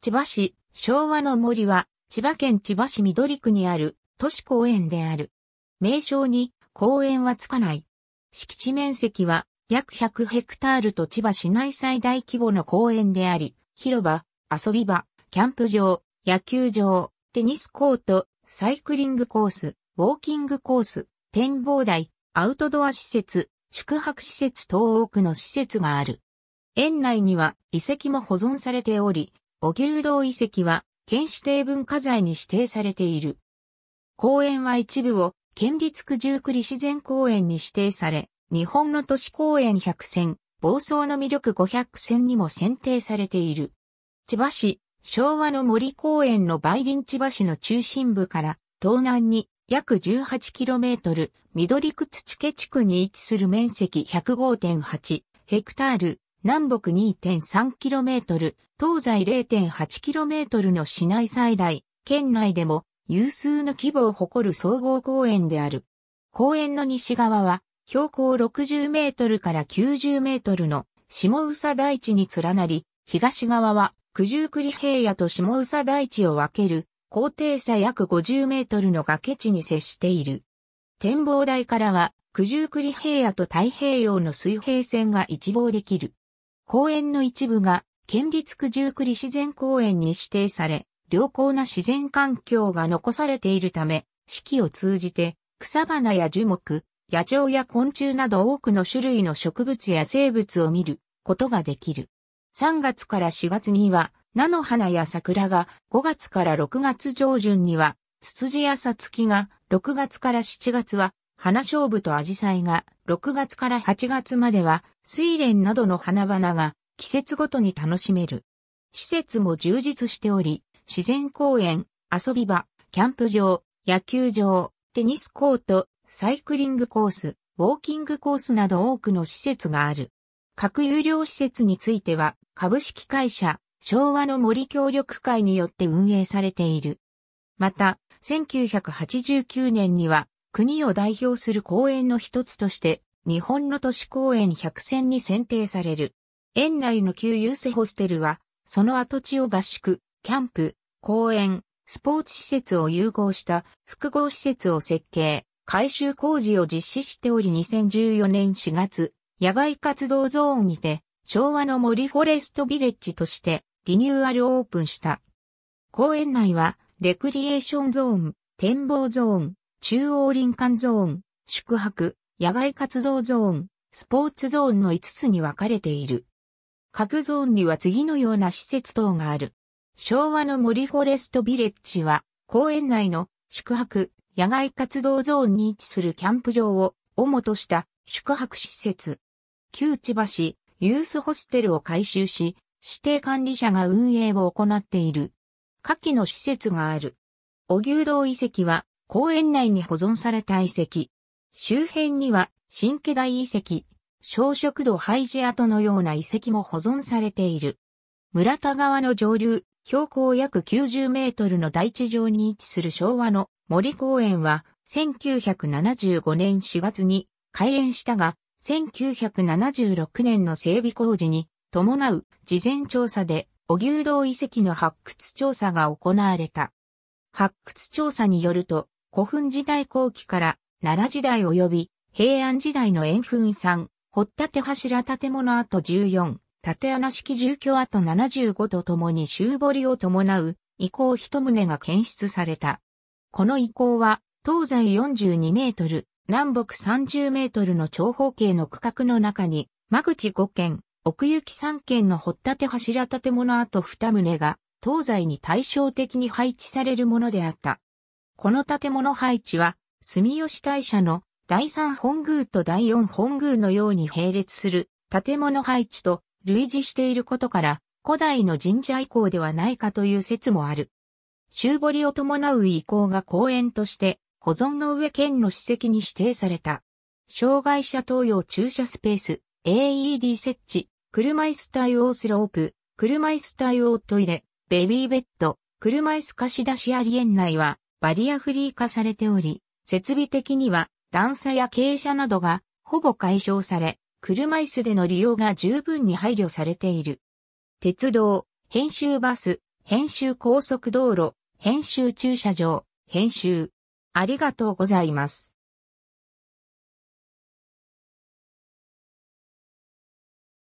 千葉市、昭和の森は、千葉県千葉市緑区にある都市公園である。名称に公園はつかない。敷地面積は約100ヘクタールと千葉市内最大規模の公園であり、広場、遊び場、キャンプ場、野球場、テニスコート、サイクリングコース、ウォーキングコース、展望台、アウトドア施設、宿泊施設等多くの施設がある。園内には遺跡も保存されており、お牛堂遺跡は、県指定文化財に指定されている。公園は一部を、県立九十九里自然公園に指定され、日本の都市公園100選、房総の魅力500選にも選定されている。千葉市、昭和の森公園の梅林千葉市の中心部から、東南に約 18km、緑区土家地区に位置する面積105.8ヘクタール、南北 2.3km、東西 0.8km の市内最大、県内でも有数の規模を誇る総合公園である。公園の西側は、標高60メートルから90メートルの下宇佐大地に連なり、東側は九十九里平野と下宇佐大地を分ける高低差約50メートルの崖地に接している。展望台からは九十九里平野と太平洋の水平線が一望できる。公園の一部が県立九十九里自然公園に指定され、良好な自然環境が残されているため、四季を通じて草花や樹木、野鳥や昆虫など多くの種類の植物や生物を見ることができる。3月から4月には菜の花や桜が、5月から6月上旬にはツツジやサツキが、6月から7月は花勝負とアジサイが、6月から8月までは、水蓮などの花々が季節ごとに楽しめる。施設も充実しており、自然公園、遊び場、キャンプ場、野球場、テニスコート、サイクリングコース、ウォーキングコースなど多くの施設がある。各有料施設については、株式会社、昭和の森協力会によって運営されている。また、1989年には、国を代表する公園の一つとして、日本の都市公園100選に選定される。園内の旧ユースホステルは、その跡地を合宿、キャンプ、公園、スポーツ施設を融合した複合施設を設計、改修工事を実施しており2014年4月、野外活動ゾーンにて、昭和の森フォレストビレッジとしてリニューアルオープンした。公園内は、レクリエーションゾーン、展望ゾーン、中央林間ゾーン、宿泊、野外活動ゾーン、スポーツゾーンの5つに分かれている。各ゾーンには次のような施設等がある。昭和の森フォレストビレッジは、公園内の宿泊、野外活動ゾーンに位置するキャンプ場を主とした宿泊施設。旧千葉市、ユースホステルを改修し、指定管理者が運営を行っている。下記の施設がある。お牛堂遺跡は、公園内に保存された遺跡。周辺には、新家大遺跡、小食土廃寺跡のような遺跡も保存されている。村田川の上流、標高約90メートルの大地上に位置する昭和の森公園は、1975年4月に開園したが、1976年の整備工事に伴う事前調査で、お牛堂遺跡の発掘調査が行われた。発掘調査によると、古墳時代後期から奈良時代及び平安時代の円墳3、掘立柱建物跡14、縦穴式住居跡75とともに修堀を伴う遺構一棟が検出された。この遺構は東西42メートル、南北30メートルの長方形の区画の中に、間口5軒、奥行き3軒の掘立柱建物跡2棟が東西に対照的に配置されるものであった。この建物配置は、住吉大社の第三本宮と第四本宮のように並列する建物配置と類似していることから、古代の神社移行ではないかという説もある。修堀を伴う遺構が公園として、保存の上県の史跡に指定された。障害者投用駐車スペース、AED 設置、車椅子対応スロープ、車椅子対応トイレ、ベビーベッド、車椅子貸し出しアリ園内は、バリアフリー化されており、設備的には段差や傾斜などがほぼ解消され、車椅子での利用が十分に配慮されている。鉄道、編集バス、編集高速道路、編集駐車場、編集。ありがとうございます。